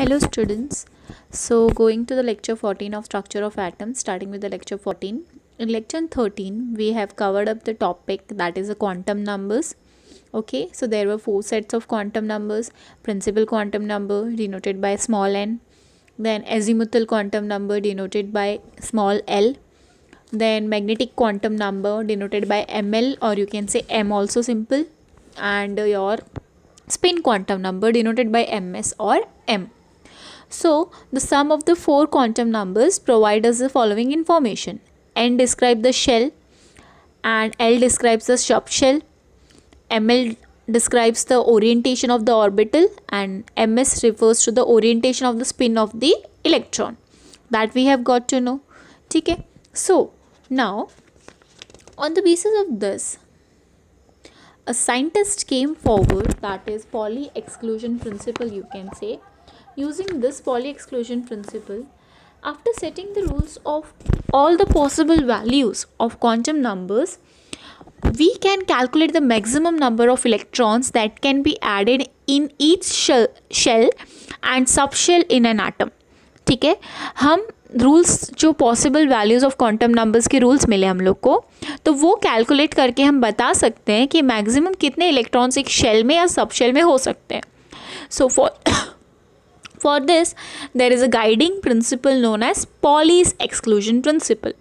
hello students so going to the lecture 14 of structure of atoms starting with the lecture 14 in lecture 13 we have covered up the topic that is the quantum numbers okay so there were four sets of quantum numbers principal quantum number denoted by small n then azimuthal quantum number denoted by small l then magnetic quantum number denoted by ml or you can say m also simple and your spin quantum number denoted by ms or m so, the sum of the four quantum numbers provide us the following information. N describes the shell and L describes the subshell. shell. ML describes the orientation of the orbital and MS refers to the orientation of the spin of the electron. That we have got to know. Okay. So, now on the basis of this, a scientist came forward that is Pauli exclusion principle you can say using this Pauli exclusion principle, after setting the rules of all the possible values of quantum numbers, we can calculate the maximum number of electrons that can be added in each shell, shell and subshell in an atom. ठीक है हम rules जो possible values of quantum numbers के rules मिले हम लोग को तो वो कैलकुलेट करके हम बता सकते हैं कि मैक्सिमम कितने इलेक्ट्रॉन्स एक शेल में या सब शेल में हो सकते हैं so for For this, there is a guiding principle known as Pauli's exclusion principle.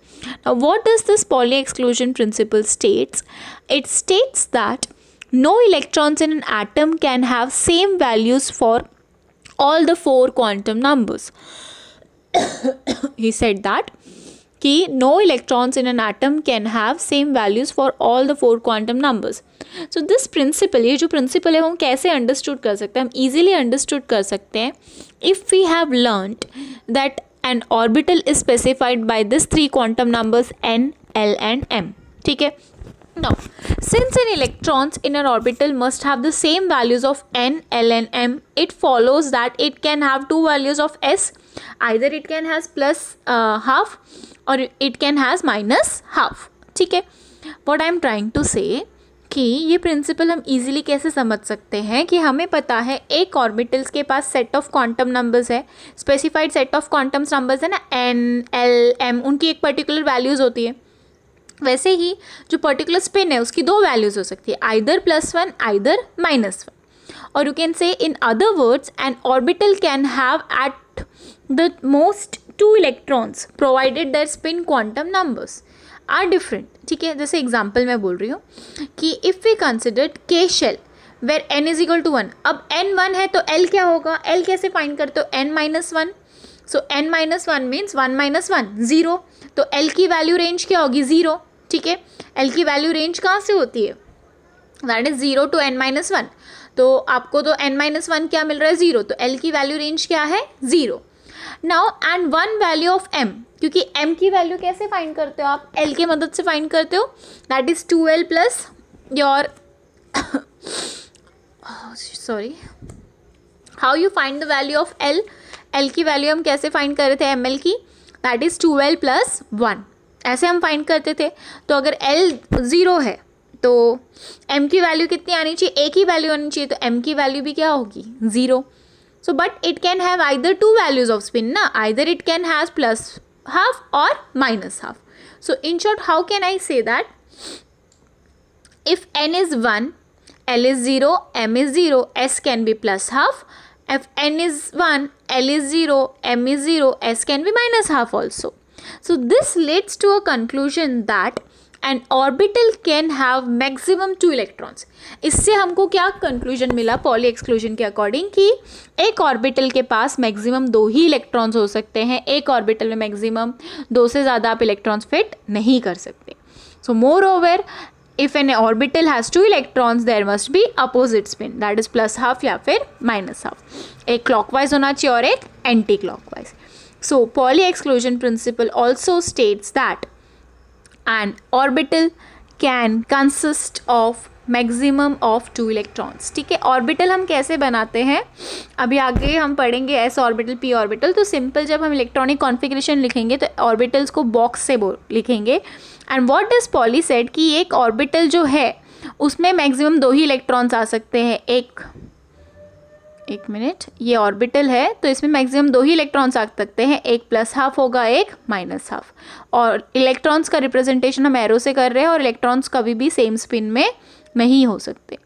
Now, what does this Pauli exclusion principle states? It states that no electrons in an atom can have same values for all the four quantum numbers. he said that कि no electrons in an atom can have same values for all the four quantum numbers so this principle ये जो principal है वो हम कैसे understood कर सकते हैं हम ईजिली अंडरस्टूड कर सकते हैं if we have learn that an orbital is specified by this three quantum numbers n l and m ठीक है now since an electrons in N orbital must have the same values of n l and m it follows that it can have two values of s either it can has plus half और it can has minus half ठीक है what I am trying to say कि ये principal हम easily कैसे समझ सकते हैं कि हमें पता है एक ऑर्बिटल्स के पास सेट ऑफ क्वांटम नंबर्स है specified set of quantums numbers है ना एन एल एम उनकी एक पर्टिकुलर वैल्यूज़ होती है वैसे ही जो पर्टिकुलर स्पिन है उसकी दो वैल्यूज़ हो सकती है either plus one either minus one और you can say in other words an orbital can have at the most two electrons provided their spin quantum numbers are different ठीक है जैसे एग्जाम्पल मैं बोल रही हूँ कि if we considered K shell where n is equal to one अब n one है तो एल क्या होगा एल कैसे फाइंड करते हो N minus one so N minus one means one minus one zero तो एल की वैल्यू रेंज क्या होगी ज़ीरो ठीक है एल की वैल्यू रेंज कहाँ से होती है that is zero to N minus one तो आपको तो एन माइनस वन क्या मिल रहा है ज़ीरो तो एल की वैल्यू रेंज क्या है zero now and one value of M क्योंकि एम की वैल्यू कैसे फाइंड करते हो आप एल की मदद से फाइंड करते हो that is two L plus your sorry how you find the value of L L की वैल्यू हम कैसे फाइंड कर रहे थे एम एल की that is two L plus one ऐसे हम फाइंड करते थे तो अगर एल ज़ीरो है तो एम की वैल्यू कितनी आनी चाहिए ए की वैल्यू आनी चाहिए तो एम की वैल्यू भी क्या होगी zero So but it can have either two values of spin na either it can has plus half or minus half. So in short how can I say that if n is 1 L is 0 M is 0 S can be plus half if n is 1 L is 0 M is 0 S can be minus half also. So this leads to a conclusion that an orbital can have maximum two electrons इससे हमको क्या conclusion मिला poly exclusion के according कि एक orbital के पास maximum दो ही electrons हो सकते हैं एक ऑर्बिटल में मैक्सिमम दो से ज़्यादा आप इलेक्ट्रॉन्स फिट नहीं कर सकते so moreover if an orbital has two electrons there must be opposite spin that is plus half या फिर माइनस हाफ एक वाइज होना चाहिए और एक clockwise so Pauli exclusion principle also states that an orbital can consist of maximum of two electrons ठीक है orbital हम कैसे बनाते हैं अभी आगे हम पढ़ेंगे एस ऑर्बिटल पी ऑर्बिटल तो सिंपल जब हम इलेक्ट्रॉनिक कॉन्फिग्रेशन लिखेंगे तो ऑर्बिटल्स को बॉक्स से लिखेंगे and what does Pauli set कि एक ऑर्बिटल जो है उसमें मैक्सिमम दो ही इलेक्ट्रॉन्स आ सकते हैं एक एक मिनट ये ऑर्बिटल है तो इसमें मैक्सिमम दो ही इलेक्ट्रॉन्स आ सकते हैं एक प्लस हाफ होगा एक माइनस हाफ और इलेक्ट्रॉन्स का रिप्रेजेंटेशन हम एरो से कर रहे हैं और इलेक्ट्रॉन्स कभी भी सेम स्पिन में नहीं हो सकते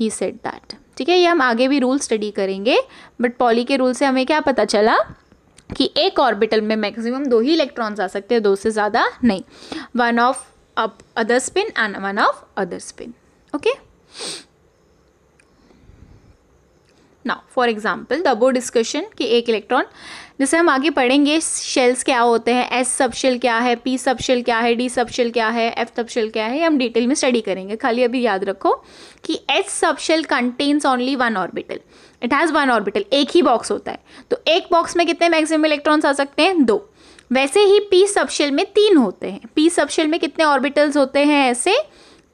ही सेट दैट ठीक है ये हम आगे भी रूल स्टडी करेंगे बट पॉली के रूल से हमें क्या पता चला कि एक ऑर्बिटल में मैक्सिमम दो ही इलेक्ट्रॉन्स आ सकते हैं दो से ज़्यादा नहीं one of up other spin and one of other spin okay now for example the Bohr discussion कि एक इलेक्ट्रॉन जैसे हम आगे पढ़ेंगे शेल्स क्या होते हैं एस सब शेल क्या है पी सब शेल क्या है डी सब शेल क्या है एफ सब शेल क्या है हम डिटेल में स्टडी करेंगे खाली अभी याद रखो कि S subshell contains only one orbital it has one orbital एक ही बॉक्स होता है तो एक बॉक्स में कितने मैक्सिमम इलेक्ट्रॉन्स आ सकते हैं दो वैसे ही पी सबशेल में तीन होते हैं पी सबशेल में कितने ऑर्बिटल्स होते हैं ऐसे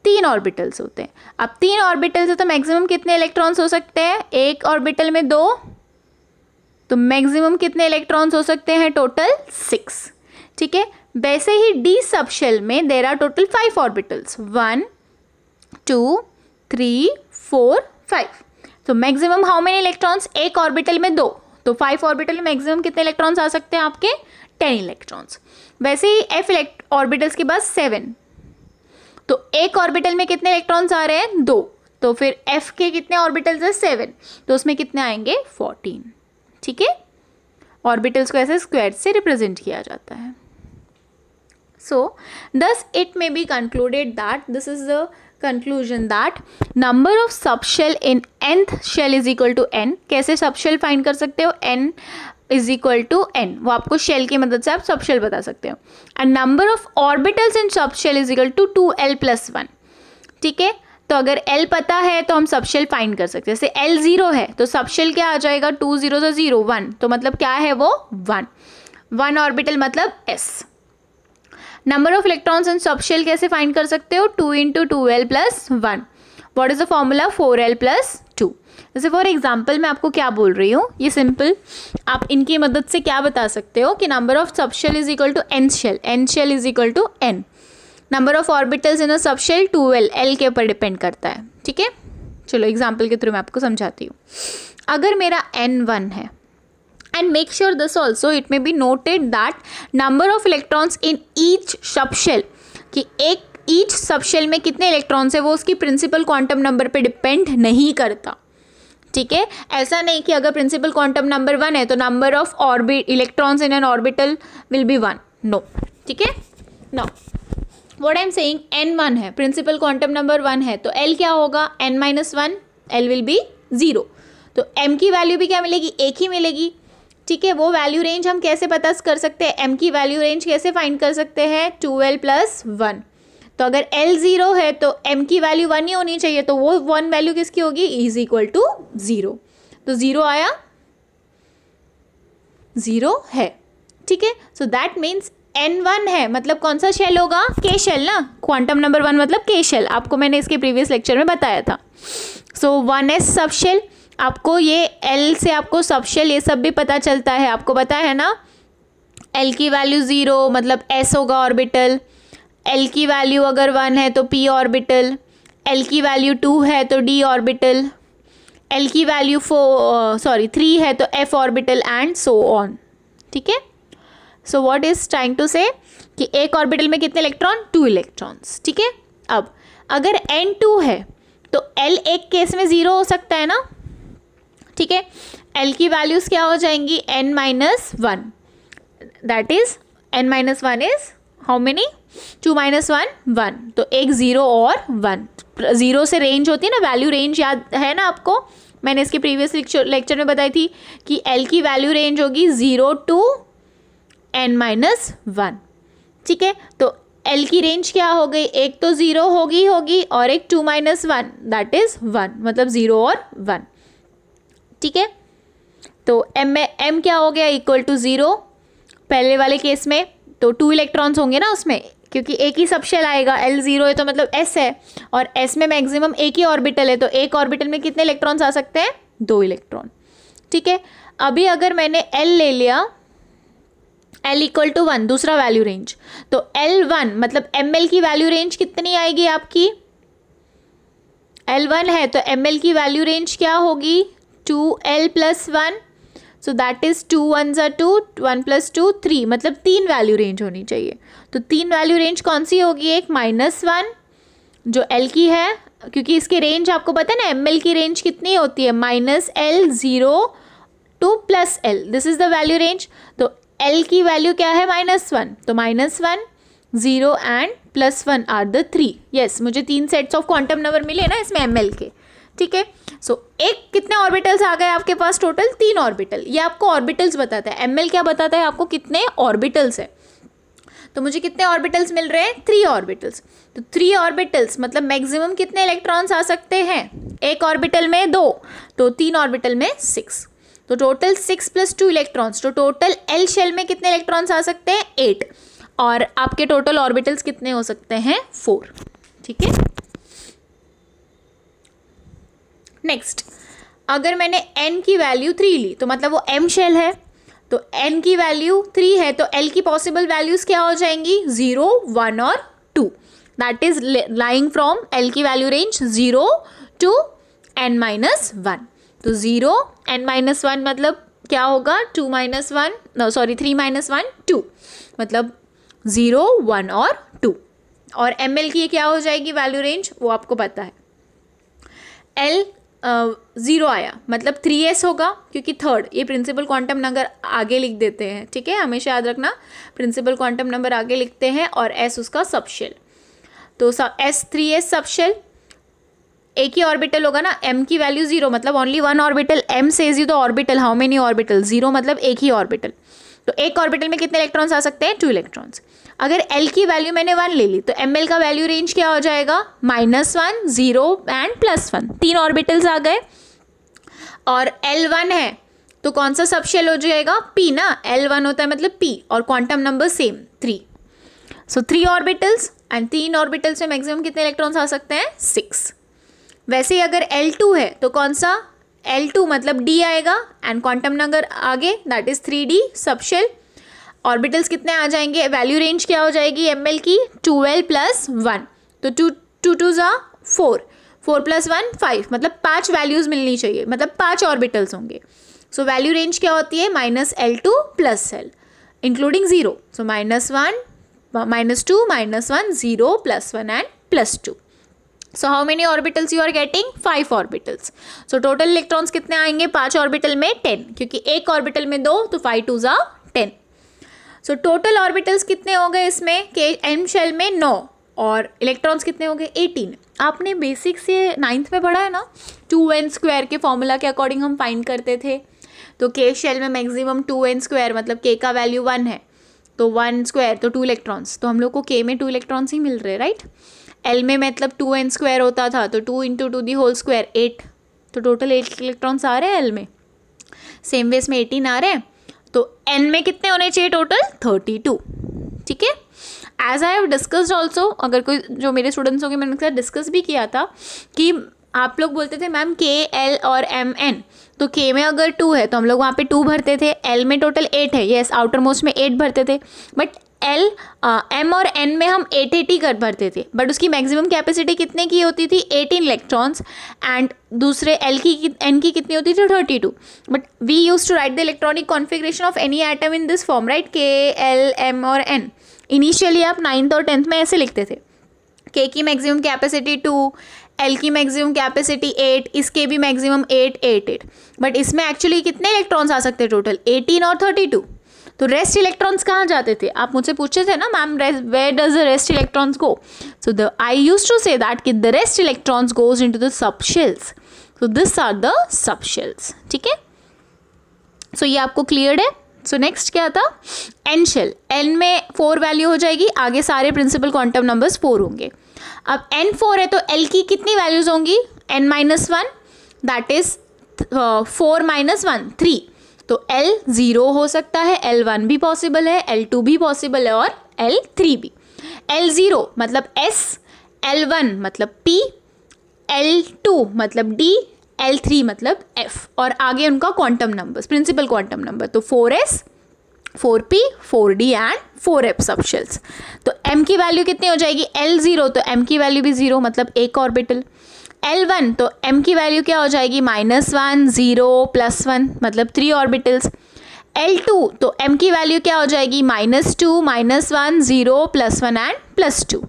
तीन ऑर्बिटल्स होते हैं अब तीन ऑर्बिटल्स है तो मैक्सिमम कितने इलेक्ट्रॉन्स हो सकते हैं एक ऑर्बिटल में दो तो मैक्सिमम कितने इलेक्ट्रॉन्स हो सकते हैं टोटल सिक्स ठीक है वैसे ही डी सबशेल में there are total five orbitals one two three four five तो मैक्सिमम हाउ मेनी इलेक्ट्रॉन्स एक ऑर्बिटल में दो तो फाइव ऑर्बिटल में मैक्सिमम कितने इलेक्ट्रॉन्स आ सकते हैं आपके टेन इलेक्ट्रॉन्स वैसे ही एफ ऑर्बिटल्स के पास सेवन तो एक ऑर्बिटल में कितने इलेक्ट्रॉन्स आ रहे हैं दो तो फिर एफ के कितने ऑर्बिटल्स हैं सेवन तो उसमें कितने आएंगे फोर्टीन ठीक है ऑर्बिटल्स को ऐसे स्क्वायर से रिप्रेजेंट किया जाता है so thus it may be concluded that this is the conclusion that number of subshell in nth shell is equal to N कैसे सबशेल फाइंड कर सकते हो N is equal to N वो आपको शेल की मदद से आप सब शेल बता सकते हो and number of orbitals in subshell is equal to two L plus one ठीक है तो अगर एल पता है तो हम सब शेल फाइंड कर सकते हैं जैसे एल ज़ीरो है तो सब शेल क्या आ जाएगा टू ज़ीरो से ज़ीरो वन तो मतलब क्या है वो वन वन ऑर्बिटल मतलब S number of electrons in subshell कैसे फाइंड कर सकते हो two into two L plus one what is the formula four L plus two जैसे फॉर एग्जाम्पल मैं आपको क्या बोल रही हूँ ये सिंपल आप इनकी मदद से क्या बता सकते हो कि number of subshell is equal to N shell N shell is equal to N number of orbitals in a subshell to L L के ऊपर डिपेंड करता है ठीक है चलो एग्जाम्पल के थ्रू मैं आपको समझाती हूँ अगर मेरा एन वन है and make sure this also it may be noted that number of electrons in each subshell कि एक ईच सबशेल में कितने इलेक्ट्रॉन्स है वो उसकी प्रिंसिपल क्वांटम नंबर पे डिपेंड नहीं करता ठीक है ऐसा नहीं कि अगर प्रिंसिपल क्वांटम नंबर वन है तो number of orbit electrons in N orbital will be one no ठीक है no what I am saying N one है प्रिंसिपल क्वांटम नंबर वन है तो एल क्या होगा N minus one L will be zero तो एम की value भी क्या मिलेगी एक ही मिलेगी ठीक है वो वैल्यू रेंज हम कैसे पता कर सकते हैं एम की वैल्यू रेंज कैसे फाइंड कर सकते हैं ट्वेल्व प्लस वन तो अगर एल ज़ीरो है तो एम की वैल्यू वन ही होनी चाहिए तो वो वन वैल्यू किसकी होगी इज इक्वल टू ज़ीरो तो ज़ीरो आया ज़ीरो है ठीक है so that means N one है मतलब कौन सा शेल होगा के शेल ना क्वांटम नंबर वन मतलब के शेल आपको मैंने इसके प्रीवियस लेक्चर में बताया था so one S subshell आपको ये एल से आपको सब शेल ये सब भी पता चलता है आपको पता है ना एल की वैल्यू ज़ीरो मतलब एस होगा ऑर्बिटल एल की वैल्यू अगर वन है तो पी ऑर्बिटल एल की वैल्यू टू है तो डी ऑर्बिटल एल की वैल्यू फो सॉरी थ्री है तो F orbital and so on ठीक है so what is trying to say कि एक ऑर्बिटल में कितने इलेक्ट्रॉन टू इलेक्ट्रॉन्स ठीक है अब अगर एन टू है तो एल एक केस में ज़ीरो हो सकता है ना ठीक है एल की वैल्यूज़ क्या हो जाएंगी N minus one that is N minus one is how many two minus one one तो एक ज़ीरो और वन ज़ीरो से रेंज होती है ना वैल्यू रेंज याद है ना आपको मैंने इसके प्रीवियस लेक्चर में बताई थी कि एल की वैल्यू रेंज होगी zero to N minus one ठीक है तो एल की रेंज क्या हो गई एक तो ज़ीरो होगी होगी और एक two minus one that is one मतलब ज़ीरो और वन ठीक है तो एम एम क्या हो गया इक्वल टू ज़ीरो पहले वाले केस में तो टू इलेक्ट्रॉन्स होंगे ना उसमें क्योंकि एक ही सबशेल आएगा एल ज़ीरो है तो मतलब एस है और एस में मैक्सिमम एक ही ऑर्बिटल है तो एक ऑर्बिटल में कितने इलेक्ट्रॉन्स आ सकते हैं दो इलेक्ट्रॉन ठीक है अभी अगर मैंने एल ले लिया एल इक्वल टू वन दूसरा वैल्यू रेंज तो एल वन मतलब एम एल की वैल्यू रेंज कितनी आएगी आपकी एल वन है तो एम एल की वैल्यू रेंज क्या होगी two L plus one so that is two one ज़ा two one plus two three मतलब तीन वैल्यू रेंज होनी चाहिए तो तीन वैल्यू रेंज कौन सी होगी एक माइनस वन जो एल की है क्योंकि इसकी रेंज आपको पता है ना एम एल की रेंज कितनी होती है minus L zero to plus L this is the value range तो एल की वैल्यू क्या है माइनस वन तो minus one zero and plus one are the three yes मुझे तीन सेट्स ऑफ क्वांटम नंबर मिले ना इसमें एम एल के ठीक है सो एक कितने ऑर्बिटल्स आ गए आपके पास टोटल तीन ऑर्बिटल ये आपको ऑर्बिटल्स बताता है एम एल क्या बताता है आपको कितने ऑर्बिटल्स है तो मुझे कितने ऑर्बिटल्स मिल रहे हैं थ्री ऑर्बिटल्स तो थ्री ऑर्बिटल्स मतलब मैक्सिमम कितने इलेक्ट्रॉन्स आ सकते हैं एक ऑर्बिटल में दो तो तीन ऑर्बिटल में सिक्स तो total six plus two electrons तो टोटल एल शेल में कितने इलेक्ट्रॉन्स आ सकते हैं एट और आपके टोटल ऑर्बिटल्स कितने हो सकते हैं फोर ठीक है नेक्स्ट अगर मैंने एन की वैल्यू थ्री ली तो मतलब वो एम शेल है तो एन की वैल्यू थ्री है तो एल की पॉसिबल वैल्यूज क्या हो जाएंगी जीरो वन और two that is lying from L की value range zero to N minus one तो जीरो एन माइनस वन मतलब क्या होगा two minus one sorry three minus one two मतलब ज़ीरो वन और टू और एम एल की क्या हो जाएगी वैल्यू रेंज वो आपको पता है एल ज़ीरो आया मतलब थ्री एस होगा क्योंकि थर्ड ये प्रिंसिपल क्वांटम नंबर आगे लिख देते हैं ठीक है हमेशा याद रखना प्रिंसिपल क्वांटम नंबर आगे लिखते हैं और एस उसका सबशेल तो सब एस थ्री एस सबशेल एक ही ऑर्बिटल होगा ना एम की वैल्यू जीरो मतलब only one orbital M says you the orbital how many orbital zero मतलब एक ही ऑर्बिटल तो एक ऑर्बिटल में कितने इलेक्ट्रॉन्स आ सकते हैं टू इलेक्ट्रॉन्स अगर एल की वैल्यू मैंने वन ले ली तो एम का वैल्यू रेंज क्या हो जाएगा minus one zero and plus one तीन ऑर्बिटल्स आ गए और एल वन है तो कौन सा सबशेल हो जाएगा पी ना एल वन होता है मतलब पी और quantum number same three so three orbitals and तीन ऑर्बिटल्स में मैक्सिमम कितने इलेक्ट्रॉन्स आ सकते हैं सिक्स वैसे ही अगर एल टू है तो कौन सा एल टू मतलब डी आएगा एंड क्वांटम नंबर आगे that is three D subshell orbitals कितने आ जाएंगे वैल्यू रेंज क्या हो जाएगी एम एल की एल प्लस वन तो टू टू टू ज़ा four four plus one five मतलब पाँच वैल्यूज़ मिलनी चाहिए मतलब पाँच ऑर्बिटल्स होंगे सो वैल्यू रेंज क्या होती है minus L to plus L including zero so minus one minus two minus one zero plus one and plus two so how many orbitals you are getting five orbitals so total electrons कितने आएंगे पांच orbital में ten क्योंकि एक orbital में दो तो five two ज़ा टेन सो टोटल ऑर्बिटल्स कितने हो गए इसमें के एम शेल में नौ और इलेक्ट्रॉन्स कितने हो गए एटीन आपने बेसिक से नाइन्थ में पढ़ा है ना टू एन स्क्वायर के फॉर्मूला के अकॉर्डिंग हम फाइंड करते थे तो के शेल में मैक्सिमम टू एन स्क्वायर मतलब के का वैल्यू वन है तो वन स्क्वायर तो टू इलेक्ट्रॉन्स तो हम लोग को के में टू इलेक्ट्रॉन्स ही मिल रहे राइट right? एल में मतलब टू एन स्क्वायर होता था तो two into two the whole square eight तो टोटल एट इलेक्ट्रॉन्स आ रहे हैं एल में सेम वे इसमें एटीन आ रहे हैं तो एन में कितने होने चाहिए टोटल थर्टी टू ठीक है as I have discussed also अगर कोई जो मेरे स्टूडेंट्स होंगे मैंने उनके साथ डिस्कस भी किया था कि आप लोग बोलते थे मैम के एल और एम एन तो के में अगर टू है तो हम लोग वहाँ पे टू भरते थे एल में टोटल एट है येस आउटर मोस्ट में एट भरते थे बट एल एम और एन में हम एट एटी कर भरते थे बट उसकी मैक्सिमम कैपेसिटी कितने की होती थी एटीन इलेक्ट्रॉन्स एंड दूसरे एल की एन की कितनी होती थी thirty two but we use to write the electronic configuration of any atom in this form right K L M और एन इनिशियली आप नाइन्थ और टेंथ में ऐसे लिखते थे के की मैक्सिमम कैपेसिटी टू एल की मैक्सिमम कैपेसिटी एट इसके भी maximum eight eight eight but इसमें एक्चुअली कितने इलेक्ट्रॉन्स आ सकते हैं टोटल एटीन और थर्टी टू तो रेस्ट इलेक्ट्रॉन्स कहाँ जाते थे आप मुझसे पूछे थे ना ma'am where does the rest electrons go so the I use to say that कि the rest electrons goes into the subshells so this are the subshells ठीक है सो ये आपको क्लियर है सो so नेक्स्ट क्या था n shell n में four value हो जाएगी आगे सारे प्रिंसिपल क्वांटम नंबर्स फोर होंगे अब एन फोर है तो एल की कितनी वैल्यूज होंगी n minus one that is four minus one three तो एल ज़ीरो हो सकता है एल वन भी पॉसिबल है एल टू भी पॉसिबल है और एल थ्री भी एल ज़ीरो मतलब एस एल वन मतलब पी एल टू मतलब डी एल थ्री मतलब एफ और आगे उनका quantum numbers principal quantum number तो four s four p four d and four f subshells तो एम की वैल्यू कितनी हो जाएगी एल ज़ीरो तो एम की वैल्यू भी ज़ीरो मतलब एक ऑर्बिटल एल वन तो एम की वैल्यू क्या हो जाएगी minus one zero plus one मतलब थ्री ऑर्बिटल्स एल टू तो एम की वैल्यू क्या हो जाएगी minus two minus one zero plus one and plus two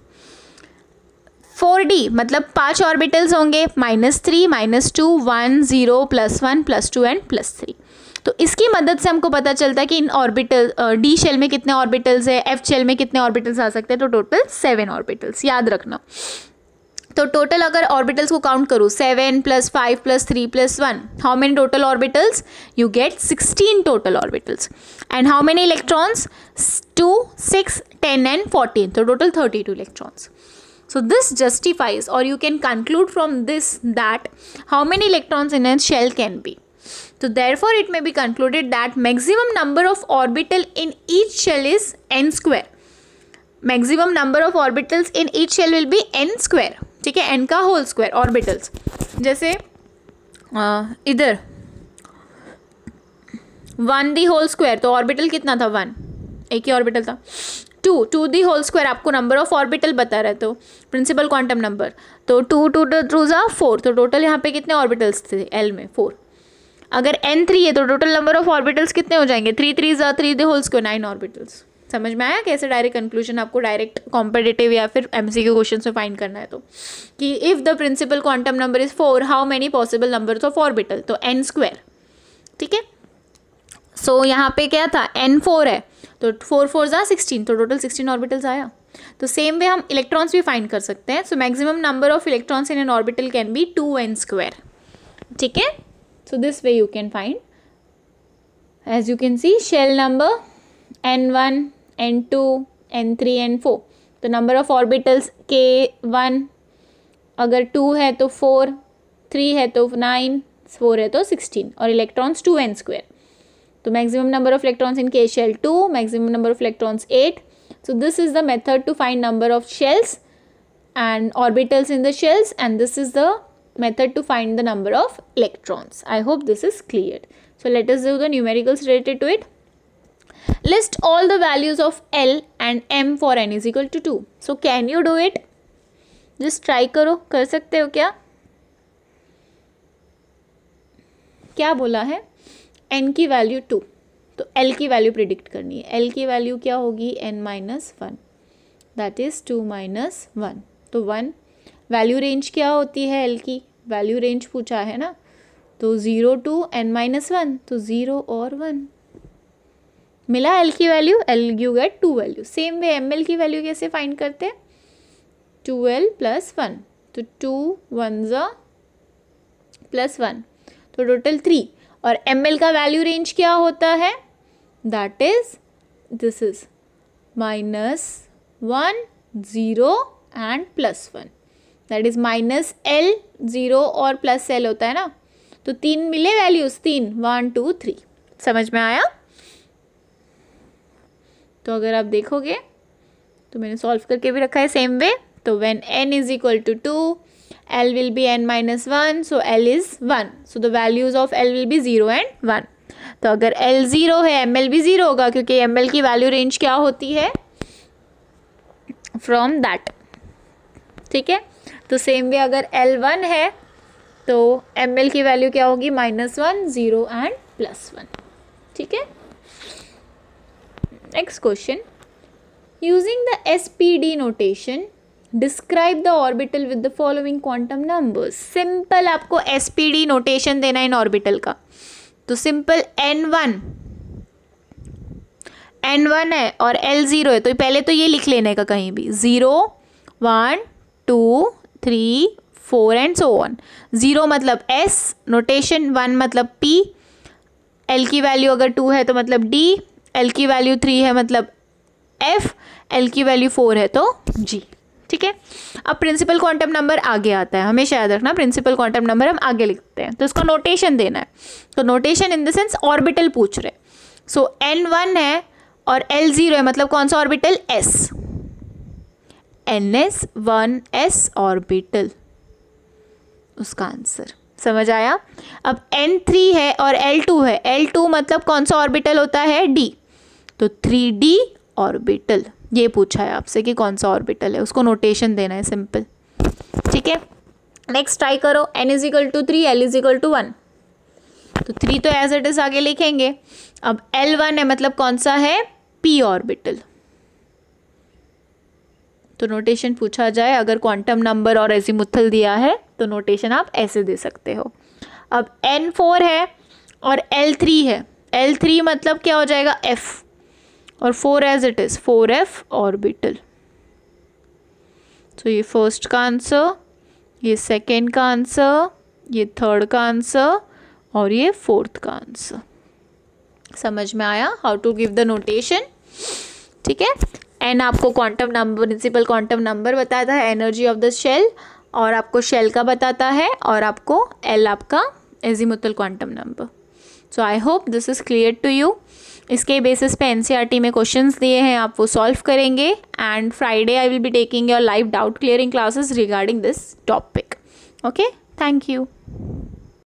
four d मतलब पांच ऑर्बिटल्स होंगे minus three minus two one zero plus one plus two and plus three तो इसकी मदद से हमको पता चलता है कि इन ऑर्बिटल डी शेल में कितने ऑर्बिटल्स है एफ शेल में कितने ऑर्बिटल्स आ सकते हैं तो टोटल सेवन ऑर्बिटल्स याद रखना तो टोटल अगर ऑर्बिटल्स को काउंट करूँ seven plus five plus three plus one how many total orbitals you get sixteen total orbitals and how many electrons two six ten and fourteen तो total thirty two electrons so this justifies और you can conclude from this that how many electrons in n shell can be तो therefore it may be concluded that maximum number of orbital in each shell is n square maximum number of orbitals in each shell will be n square ठीक है N का whole square orbitals जैसे आ, इधर one the whole square तो orbital कितना था one एक ही ऑर्बिटल था two two the whole square आपको नंबर ऑफ ऑर्बिटल बता रहे तो प्रिंसिपल क्वांटम नंबर तो टू टू टू ज़ा फोर तो टोटल यहाँ पे कितने ऑर्बिटल्स थे एल में फोर अगर एन थ्री है तो टोटल नंबर ऑफ ऑर्बिटल्स कितने हो जाएंगे थ्री थ्री ज़ा three the whole square nine orbitals समझ में आया कैसे डायरेक्ट कंक्लूजन आपको डायरेक्ट कॉम्पिटेटिव या फिर एम सी क्वेश्चन में फाइंड करना है तो कि if the principal quantum number is four how many possible number of orbital तो एन स्क्वायर ठीक है सो यहाँ पे क्या था एन फोर है तो फोर फोर ज़ा सिक्सटीन तो टोटल सिक्सटीन ऑर्बिटल्स आया तो सेम वे हम इलेक्ट्रॉन्स भी फाइंड कर सकते हैं so maximum number of electrons in N orbital can be two N square ठीक है so this way you can find as you can see shell number n one n2 n3 n4 तो number of orbitals के one अगर two है तो four three है तो nine four है तो sixteen. और electrons two n square. तो maximum number of electrons in K shell two. Maximum number of electrons eight. so this is the method to find number of shells and orbitals in the shells and this is the method to find the number of electrons i hope this is clear so let us do the numericals related to it list all the values of l and m for n is equal two 2 so can you do it just try करो कर सकते हो क्या क्या बोला है n की value two तो एल की वैल्यू प्रिडिक्ट करनी है एल की वैल्यू क्या होगी n minus one that is two minus one तो वन वैल्यू रेंज क्या होती है एल की वैल्यू रेंज पूछा है ना तो zero to N minus one तो ज़ीरो और वन मिला एल की value l you get two value same way m L की वैल्यू कैसे फाइंड करते हैं टू एल प्लस वन तो टू वन जो प्लस वन तो टोटल थ्री और एम एल का वैल्यू रेंज क्या होता है that is this is minus one zero and plus one that is minus L zero और प्लस एल होता है ना तो तीन मिले वैल्यूज़ तीन वन टू थ्री समझ में आया तो अगर आप देखोगे तो मैंने सॉल्व करके भी रखा है सेम वे तो when n is equal to two l will be n minus one so l is one so the values of l will be zero and one तो अगर एल ज़ीरो है m l भी zero होगा क्योंकि m L की value range क्या होती है फ्रॉम दैट ठीक है तो सेम वे अगर एल वन है तो एम एल की वैल्यू क्या होगी minus one zero and plus one ठीक है next question using the spd notation describe the orbital with the following quantum numbers simple आपको एस पी डी नोटेशन देना है इन ऑर्बिटल का तो simple n one n one है और एल ज़ीरो है तो पहले तो ये लिख लेने का कहीं भी zero one two three four and so one zero मतलब एस नोटेशन वन मतलब पी एल की वैल्यू अगर टू है तो मतलब डी एल की वैल्यू थ्री है मतलब एफ एल की वैल्यू फोर है तो जी ठीक है अब प्रिंसिपल क्वांटम नंबर आगे आता है हमेशा याद रखना प्रिंसिपल क्वांटम नंबर हम आगे लिखते हैं तो इसको नोटेशन देना है तो notation in the sense orbital पूछ रहे सो एन वन है और एल जीरो है मतलब कौन सा orbital s n s one s orbital उसका आंसर समझ आया अब एन थ्री है और एल टू है एल टू मतलब कौन सा ऑर्बिटल होता है डी तो थ्री डी ऑर्बिटल ये पूछा है आपसे कि कौन सा ऑर्बिटल है उसको नोटेशन देना है सिंपल ठीक है नेक्स्ट ट्राई करो n is equal to three l is equal to one तो थ्री तो एज इट इज आगे लिखेंगे अब एल वन है मतलब कौन सा है पी ऑर्बिटल तो नोटेशन पूछा जाए अगर क्वांटम नंबर और मुथल दिया है तो नोटेशन आप ऐसे दे सकते हो अब एन फोर है और एल थ्री है एल थ्री मतलब क्या हो जाएगा एफ़ और four as it is four f orbital तो ये फर्स्ट का आंसर ये सेकेंड का आंसर ये थर्ड का आंसर और ये फोर्थ का आंसर समझ में आया how to give the notation ठीक है एंड आपको quantum number principal quantum number बताता है एनर्जी ऑफ द शेल और आपको शेल का बताता है और आपको एल आपका azimuthal quantum number so I hope this is clear to you इसके बेसिस पे एन e में क्वेश्चंस दिए हैं आप वो सॉल्व करेंगे and Friday I will be taking your live doubt clearing classes regarding this topic okay thank you